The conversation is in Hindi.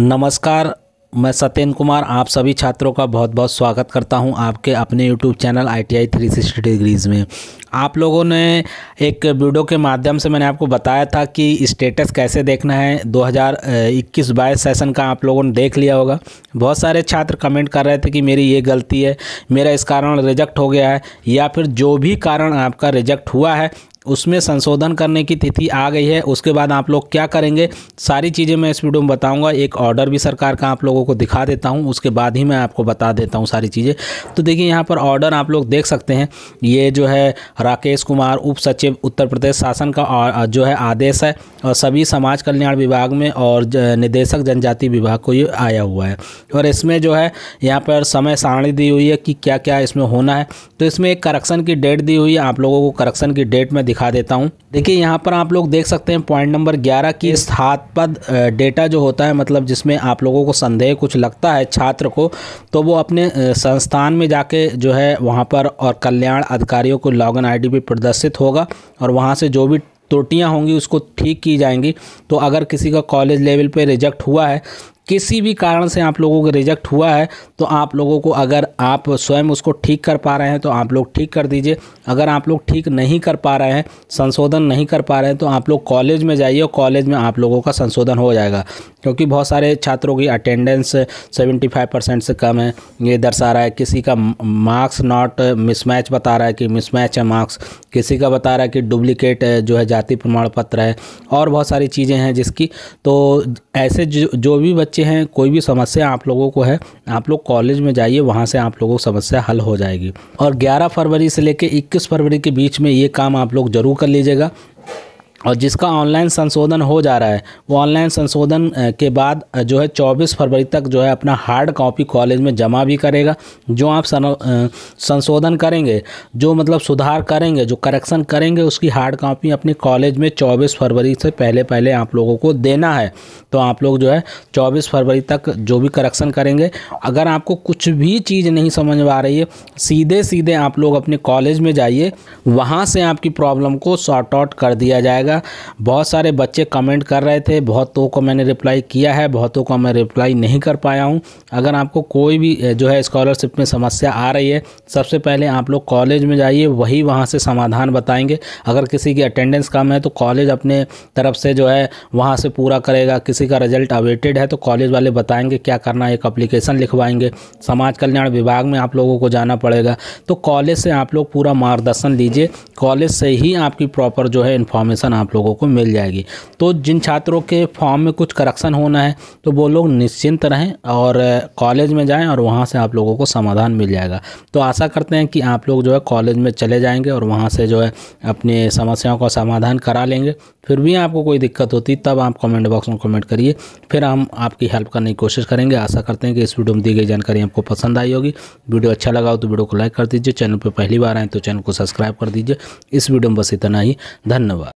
नमस्कार मैं सत्येंद्र कुमार आप सभी छात्रों का बहुत बहुत स्वागत करता हूं आपके अपने YouTube channel I T three sixty degrees में आप लोगों ने एक वीडियो के माध्यम से मैंने आपको बताया था कि स्टेटस कैसे देखना है 2021 हज़ार सेशन का आप लोगों ने देख लिया होगा बहुत सारे छात्र कमेंट कर रहे थे कि मेरी ये गलती है मेरा इस कारण रिजेक्ट हो गया है या फिर जो भी कारण आपका रिजेक्ट हुआ है उसमें संशोधन करने की तिथि आ गई है उसके बाद आप लोग क्या करेंगे सारी चीज़ें मैं इस वीडियो में बताऊँगा एक ऑर्डर भी सरकार का आप लोगों को दिखा देता हूँ उसके बाद ही मैं आपको बता देता हूँ सारी चीज़ें तो देखिए यहाँ पर ऑर्डर आप लोग देख सकते हैं ये जो है राकेश कुमार उप सचिव उत्तर प्रदेश शासन का जो है आदेश है और सभी समाज कल्याण विभाग में और निदेशक जनजाति विभाग को ये आया हुआ है और इसमें जो है यहाँ पर समय सारणी दी हुई है कि क्या क्या इसमें होना है तो इसमें एक करक्शन की डेट दी हुई है आप लोगों को करक्शन की डेट में दिखा देता हूँ देखिए यहाँ पर आप लोग देख सकते हैं पॉइंट नंबर ग्यारह की स्थातपद डेटा जो होता है मतलब जिसमें आप लोगों को संदेह कुछ लगता है छात्र को तो वो अपने संस्थान में जाके जो है वहाँ पर और कल्याण अधिकारियों को लॉगिन आईडी भी प्रदर्शित होगा और वहाँ से जो भी त्रुटियाँ होंगी उसको ठीक की जाएंगी तो अगर किसी का कॉलेज लेवल पर रिजेक्ट हुआ है किसी भी कारण से आप लोगों को रिजेक्ट हुआ है तो आप लोगों को अगर आप स्वयं उसको ठीक कर पा रहे हैं तो आप लोग ठीक कर दीजिए अगर आप लोग ठीक नहीं कर पा रहे हैं संशोधन नहीं कर पा रहे हैं तो आप लोग कॉलेज में जाइए और कॉलेज में आप लोगों का संशोधन हो जाएगा क्योंकि बहुत सारे छात्रों की अटेंडेंस सेवेंटी फाइव परसेंट से कम है ये दर्शा रहा है किसी का मार्क्स नॉट मिसमैच बता रहा है कि मिसमैच है मार्क्स किसी का बता रहा है कि डुप्लिकेट जो है जाति प्रमाण पत्र है और बहुत सारी चीज़ें हैं जिसकी तो ऐसे जो, जो भी बच्चे बच्चे हैं कोई भी समस्या आप लोगों को है आप लोग कॉलेज में जाइए वहाँ से आप लोगों को समस्या हल हो जाएगी और ग्यारह फरवरी से लेकर इक्कीस फरवरी के बीच में ये काम आप लोग जरूर कर लीजिएगा और जिसका ऑनलाइन संशोधन हो जा रहा है वो ऑनलाइन संशोधन के बाद जो है 24 फरवरी तक जो है अपना हार्ड कॉपी कॉलेज में जमा भी करेगा जो आप संशोधन करेंगे जो मतलब सुधार करेंगे जो करेक्शन करेंगे उसकी हार्ड कॉपी अपने कॉलेज में 24 फरवरी से पहले पहले आप लोगों को देना है तो आप लोग जो है चौबीस फरवरी तक जो भी करेक्शन करेंगे अगर आपको कुछ भी चीज़ नहीं समझ में आ रही है सीधे सीधे आप लोग अपने कॉलेज में जाइए वहाँ से आपकी प्रॉब्लम को शॉर्ट आउट कर दिया जाएगा जाएगा बहुत सारे बच्चे कमेंट कर रहे थे बहुतों को मैंने रिप्लाई किया है बहुतों को मैं रिप्लाई नहीं कर पाया हूँ अगर आपको कोई भी जो है स्कॉलरशिप में समस्या आ रही है सबसे पहले आप लोग कॉलेज में जाइए वही वहाँ से समाधान बताएंगे अगर किसी की अटेंडेंस कम है तो कॉलेज अपने तरफ से जो है वहाँ से पूरा करेगा किसी का रिजल्ट अवेटेड है तो कॉलेज वाले बताएंगे क्या करना है एक अप्लीकेशन लिखवाएंगे समाज कल्याण विभाग में आप लोगों को जाना पड़ेगा तो कॉलेज से आप लोग पूरा मार्गदर्शन लीजिए कॉलेज से ही आपकी प्रॉपर जो है इन्फॉर्मेशन आप लोगों को मिल जाएगी तो जिन छात्रों के फॉर्म में कुछ करक्शन होना है तो वो लोग निश्चिंत रहें और कॉलेज में जाएं और वहाँ से आप लोगों को समाधान मिल जाएगा तो आशा करते हैं कि आप लोग जो है कॉलेज में चले जाएंगे और वहाँ से जो है अपनी समस्याओं का समाधान करा लेंगे फिर भी आपको कोई दिक्कत होती तब आप कमेंट बॉक्स में कमेंट करिए फिर हम आपकी हेल्प करने की कोशिश करेंगे आशा करते हैं कि इस वीडियो में दी गई जानकारी आपको पसंद आई होगी वीडियो अच्छा लगा हो तो वीडियो को लाइक कर दीजिए चैनल पर पहली बार आएँ तो चैनल को सब्सक्राइब कर दीजिए इस वीडियो में बस इतना ही धन्यवाद